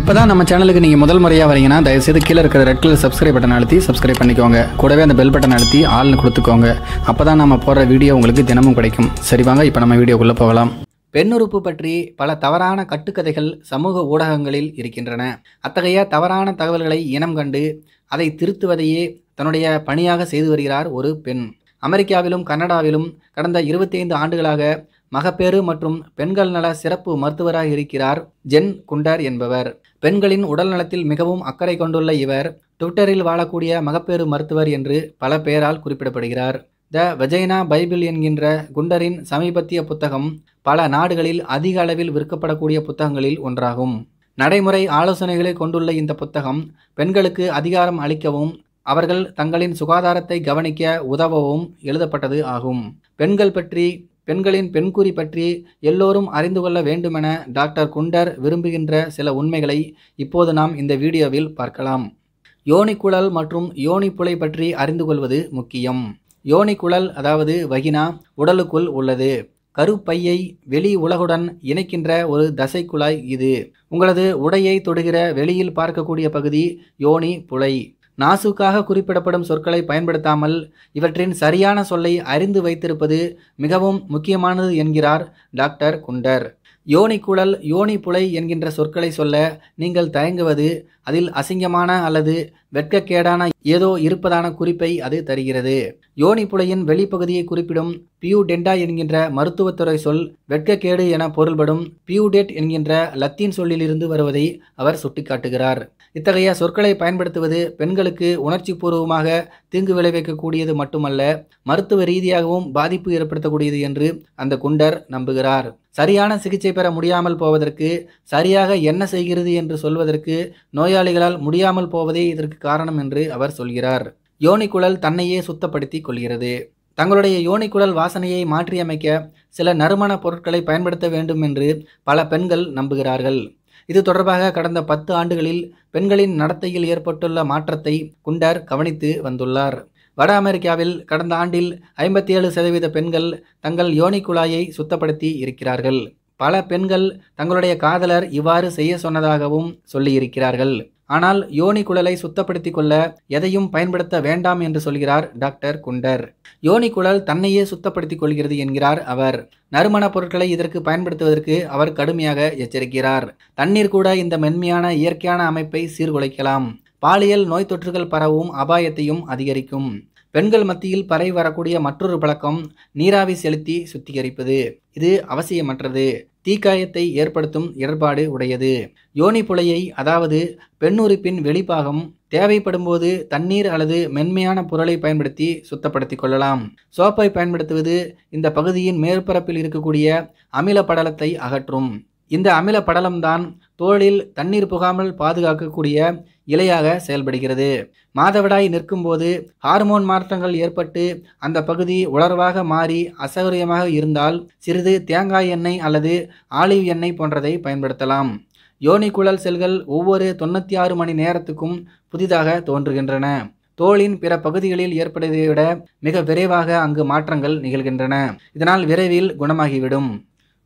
இப்போ தான் நம்ம சேனலுக்கு நீங்கள் முதல் முறையாக வரீங்கன்னா தயவுசெய்து கீழே இருக்கிற ரெட் கலர் சப்ஸ்கிரைப் பட்டன் அழுத்தி சப்ஸ்கிரைப் பண்ணிக்கோங்க கூடவே அந்த பெல் பட்டன் அழுத்தி ஆள்னு கொடுத்துக்கோங்க அப்போ தான் நம்ம போடுற வீடியோ உங்களுக்கு தினமும் கிடைக்கும் சரி வாங்க இப்போ நம்ம வீடியோக்குள்ளே போகலாம் பெண்ணுறுப்பு பற்றி பல தவறான கட்டுக்கதைகள் சமூக ஊடகங்களில் இருக்கின்றன அத்தகைய தவறான தகவல்களை இனம் கண்டு அதை திருத்துவதையே தன்னுடைய பணியாக செய்து வருகிறார் ஒரு பெண் அமெரிக்காவிலும் கனடாவிலும் கடந்த இருபத்தைந்து ஆண்டுகளாக மகப்பேறு மற்றும் பெண்கள் நல சிறப்பு மருத்துவராக இருக்கிறார் ஜென் குண்டர் என்பவர் பெண்களின் உடல் நலத்தில் மிகவும் அக்கறை கொண்டுள்ள இவர் ட்விட்டரில் வாழக்கூடிய மகப்பேறு மருத்துவர் என்று பல பெயரால் குறிப்பிடப்படுகிறார் த வெஜைனா பைபிள் என்கின்ற குண்டரின் சமீபத்திய புத்தகம் பல நாடுகளில் அதிக அளவில் விற்கப்படக்கூடிய புத்தகங்களில் ஒன்றாகும் நடைமுறை ஆலோசனைகளை கொண்டுள்ள இந்த புத்தகம் பெண்களுக்கு அதிகாரம் அளிக்கவும் அவர்கள் தங்களின் சுகாதாரத்தை கவனிக்க உதவவும் எழுதப்பட்டது ஆகும் பெண்கள் பற்றி பெண்களின் பெண்குறி பற்றி எல்லோரும் அறிந்து கொள்ள வேண்டுமென டாக்டர் குண்டர் விரும்புகின்ற சில உண்மைகளை இப்போது நாம் இந்த வீடியோவில் பார்க்கலாம் யோனிக்குழல் மற்றும் புலை பற்றி அறிந்து கொள்வது முக்கியம் யோனிக்குழல் அதாவது வகினா உடலுக்குள் உள்ளது கருப்பையை வெளி உலகுடன் இணைக்கின்ற ஒரு தசை குழாய் இது உங்களது உடையை தொடுகிற வெளியில் பார்க்கக்கூடிய பகுதி யோனி புலை நாசுக்காக குறிப்பிடப்படும் சொற்களை பயன்படுத்தாமல் இவற்றின் சரியான சொல்லை அறிந்து வைத்திருப்பது மிகவும் முக்கியமானது என்கிறார் டாக்டர் குண்டர் யோனி குழல் யோனி புலை என்கின்ற சொற்களை சொல்ல நீங்கள் தயங்குவது அதில் அசிங்கமான அல்லது வெட்கக்கேடான ஏதோ இருப்பதான குறிப்பை அது தருகிறது யோனிப்புலையின் வெளிப்பகுதியை குறிப்பிடும் பியூடெண்டா என்கின்ற மருத்துவத்துறை சொல் வெட்கக்கேடு என பொருள்படும் பியூடெட் என்கின்ற லத்தீன் சொல்லிலிருந்து வருவதை அவர் சுட்டிக்காட்டுகிறார் இத்தகைய சொற்களை பயன்படுத்துவது பெண்களுக்கு உணர்ச்சி பூர்வமாக தீங்கு விளைவிக்கக்கூடியது மட்டுமல்ல மருத்துவ ரீதியாகவும் பாதிப்பு ஏற்படுத்தக்கூடியது என்று அந்த குண்டர் நம்புகிறார் சரியான சிகிச்சை பெற முடியாமல் போவதற்கு சரியாக என்ன செய்கிறது என்று சொல்வதற்கு நோயாளிகளால் முடியாமல் போவதே இதற்கு காரணம் என்று அவர் சொல்கிறார் யோனிக்குழல் தன்னையே சுத்தப்படுத்தி கொள்கிறது தங்களுடைய யோனிக்குழல் வாசனையை மாற்றியமைக்க சில நறுமண பொருட்களை பயன்படுத்த வேண்டும் என்று பல பெண்கள் நம்புகிறார்கள் இது தொடர்பாக கடந்த பத்து ஆண்டுகளில் பெண்களின் நடத்தையில் ஏற்பட்டுள்ள மாற்றத்தை குண்டர் கவனித்து வந்துள்ளார் வட அமெரிக்காவில் கடந்த ஆண்டில் ஐம்பத்தி ஏழு சதவீத பெண்கள் தங்கள் யோனி குழாயை சுத்தப்படுத்தி இருக்கிறார்கள் பல பெண்கள் தங்களுடைய காதலர் இவ்வாறு செய்ய சொன்னதாகவும் சொல்லியிருக்கிறார்கள் ஆனால் யோனி குழலை சுத்தப்படுத்திக் கொள்ள எதையும் பயன்படுத்த வேண்டாம் என்று சொல்கிறார் டாக்டர் குண்டர் யோனி குழல் தன்னையே சுத்தப்படுத்திக் கொள்கிறது என்கிறார் அவர் நறுமணப் பொருட்களை இதற்கு பயன்படுத்துவதற்கு அவர் கடுமையாக எச்சரிக்கிறார் தண்ணீர் கூட இந்த மென்மையான இயற்கையான அமைப்பை சீர்குலைக்கலாம் பாலியல் நோய் தொற்றுகள் பரவும் அபாயத்தையும் அதிகரிக்கும் பெண்கள் மத்தியில் பரவி வரக்கூடிய மற்றொரு பழக்கம் நீராவி செலுத்தி சுத்திகரிப்பது இது அவசியமற்றது தீக்காயத்தை ஏற்படுத்தும் இடர்பாடு உடையது யோனி புலையை அதாவது பெண்ணுறுப்பின் வெளிப்பாகம் தேவைப்படும் போது தண்ணீர் அல்லது மென்மையான பொருளை பயன்படுத்தி சுத்தப்படுத்திக் கொள்ளலாம் சோப்பை பயன்படுத்துவது இந்த பகுதியின் மேற்பரப்பில் இருக்கக்கூடிய அமில படலத்தை அகற்றும் இந்த அமில படலம்தான் தோளில் தண்ணீர் புகாமல் பாதுகாக்கக்கூடிய இலையாக செயல்படுகிறது மாதவிடாய் நிற்கும்போது ஹார்மோன் மாற்றங்கள் ஏற்பட்டு அந்த பகுதி உலர்வாக மாறி அசௌகரியமாக இருந்தால் சிறிது தேங்காய் எண்ணெய் அல்லது ஆலிவ் எண்ணெய் போன்றதை பயன்படுத்தலாம் யோனி குழல் செல்கள் ஒவ்வொரு தொண்ணூற்றி ஆறு மணி நேரத்துக்கும் புதிதாக தோன்றுகின்றன தோளின் பிற பகுதிகளில் ஏற்படுவதை விட மிக விரைவாக அங்கு மாற்றங்கள் நிகழ்கின்றன இதனால் விரைவில் குணமாகிவிடும்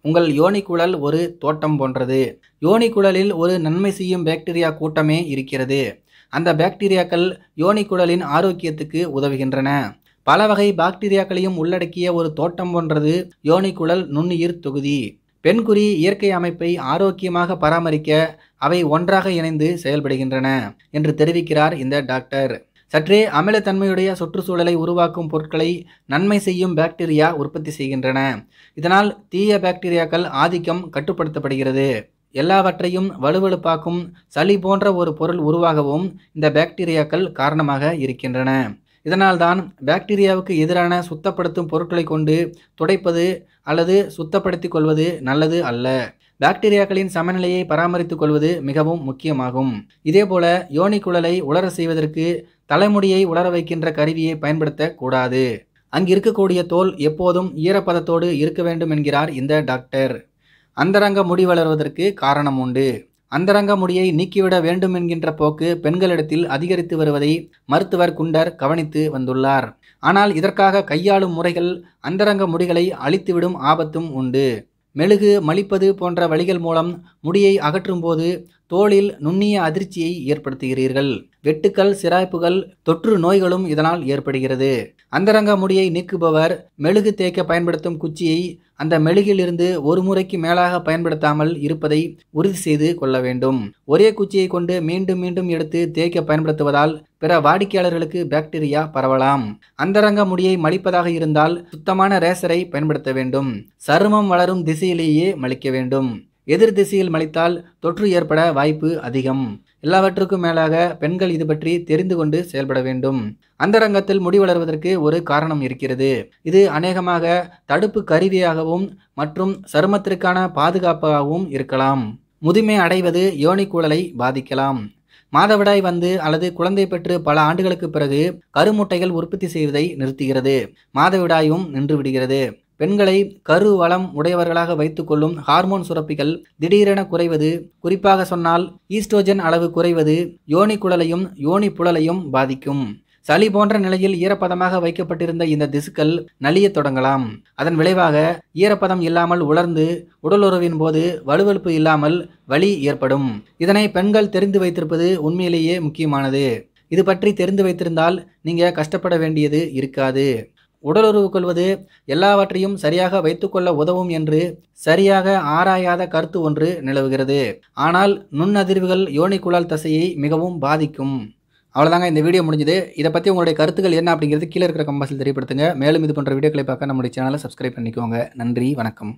உங்கள் யோனிக்குழல் ஒரு தோட்டம் போன்றது யோனிக்குழலில் ஒரு நன்மை செய்யும் பாக்டீரியா கூட்டமே இருக்கிறது அந்த பாக்டீரியாக்கள் யோனிக்குழலின் ஆரோக்கியத்துக்கு உதவுகின்றன பல வகை பாக்டீரியாக்களையும் உள்ளடக்கிய ஒரு தோட்டம் போன்றது யோனிக்குழல் நுண்ணுயிர் தொகுதி பெண்குறி இயற்கை அமைப்பை ஆரோக்கியமாக பராமரிக்க அவை ஒன்றாக இணைந்து செயல்படுகின்றன என்று தெரிவிக்கிறார் இந்த டாக்டர் சற்றே அமிலத்தன்மையுடைய சுற்றுச்சூழலை உருவாக்கும் பொருட்களை நன்மை செய்யும் பாக்டீரியா உற்பத்தி செய்கின்றன இதனால் தீய பாக்டீரியாக்கள் ஆதிக்கம் கட்டுப்படுத்தப்படுகிறது எல்லாவற்றையும் வலுவழுப்பாக்கும் சளி போன்ற ஒரு பொருள் உருவாகவும் இந்த பாக்டீரியாக்கள் காரணமாக இருக்கின்றன இதனால்தான் பாக்டீரியாவுக்கு எதிரான சுத்தப்படுத்தும் பொருட்களை கொண்டு துடைப்பது அல்லது சுத்தப்படுத்திக் கொள்வது நல்லது அல்ல பாக்டீரியாக்களின் சமநிலையை பராமரித்துக் கொள்வது மிகவும் முக்கியமாகும் இதேபோல யோனி குழலை உலர செய்வதற்கு தலைமுடியை உலர வைக்கின்ற கருவியை பயன்படுத்தக்கூடாது அங்கு இருக்கக்கூடிய தோல் எப்போதும் ஈரப்பதத்தோடு இருக்க வேண்டும் என்கிறார் இந்த டாக்டர் அந்தரங்க முடி வளர்வதற்கு காரணம் உண்டு அந்தரங்க முடியை நீக்கிவிட வேண்டும் என்கின்ற போக்கு பெண்களிடத்தில் அதிகரித்து வருவதை மருத்துவர் குண்டர் கவனித்து வந்துள்ளார் ஆனால் இதற்காக கையாளும் முறைகள் அந்தரங்க முடிகளை அழித்துவிடும் ஆபத்தும் உண்டு மெழுகு மலிப்பது போன்ற வழிகள் மூலம் முடியை அகற்றும் போது தோளில் நுண்ணிய அதிர்ச்சியை ஏற்படுத்துகிறீர்கள் வெட்டுக்கள் சிராய்ப்புகள் தொற்று நோய்களும் இதனால் ஏற்படுகிறது அந்தரங்க முடியை நீக்குபவர் மெழுகு தேய்க்க பயன்படுத்தும் குச்சியை அந்த மெழுகிலிருந்து ஒரு முறைக்கு மேலாக பயன்படுத்தாமல் இருப்பதை உறுதி செய்து கொள்ள வேண்டும் ஒரே குச்சியை கொண்டு மீண்டும் மீண்டும் எடுத்து தேய்க்க பயன்படுத்துவதால் பிற வாடிக்கையாளர்களுக்கு பாக்டீரியா பரவலாம் அந்தரங்க முடியை மலிப்பதாக இருந்தால் சுத்தமான ரேசரை பயன்படுத்த வேண்டும் சருமம் வளரும் திசையிலேயே மலிக்க வேண்டும் எதிர் திசையில் மலித்தால் தொற்று ஏற்பட வாய்ப்பு அதிகம் எல்லாவற்றுக்கும் மேலாக பெண்கள் இது பற்றி தெரிந்து கொண்டு செயல்பட வேண்டும் அந்தரங்கத்தில் முடி வளர்வதற்கு ஒரு காரணம் இருக்கிறது இது அநேகமாக தடுப்பு கருவியாகவும் மற்றும் சருமத்திற்கான பாதுகாப்பாகவும் இருக்கலாம் முதுமை அடைவது யோனிக்குழலை பாதிக்கலாம் மாதவிடாய் வந்து அல்லது குழந்தை பெற்று பல ஆண்டுகளுக்கு பிறகு கருமுட்டைகள் உற்பத்தி செய்வதை நிறுத்துகிறது மாதவிடாயும் நின்று விடுகிறது பெண்களை கரு வளம் உடையவர்களாக வைத்துக்கொள்ளும் ஹார்மோன் சுரப்பிகள் திடீரென குறைவது குறிப்பாக சொன்னால் ஈஸ்ட்ரோஜன் அளவு குறைவது யோனி குழலையும் யோனி புழலையும் பாதிக்கும் சளி போன்ற நிலையில் ஈரப்பதமாக வைக்கப்பட்டிருந்த இந்த திசுக்கள் நலியத் தொடங்கலாம் அதன் விளைவாக ஈரப்பதம் இல்லாமல் உலர்ந்து உடலுறவின் போது வலுவழுப்பு இல்லாமல் வலி ஏற்படும் இதனை பெண்கள் தெரிந்து வைத்திருப்பது உண்மையிலேயே முக்கியமானது இது பற்றி தெரிந்து வைத்திருந்தால் நீங்கள் கஷ்டப்பட வேண்டியது இருக்காது உடலுறவு கொள்வது எல்லாவற்றையும் சரியாக வைத்துக்கொள்ள உதவும் என்று சரியாக ஆராயாத கருத்து ஒன்று நிலவுகிறது ஆனால் நுண்ணதிர்வுகள் யோனிக்குழால் தசையை மிகவும் பாதிக்கும் அவ்வளோதாங்க இந்த வீடியோ முடிஞ்சது இதை பற்றி உங்களுடைய கருத்துக்கள் என்ன அப்படிங்கிறது கீழே இருக்கிற கம்பாசில் தெரியப்படுத்துங்க மேலும் இது போன்ற வீடியோக்களை பார்க்க நம்முடைய சேனலை சப்ஸ்கிரைப் பண்ணிக்கோங்க நன்றி வணக்கம்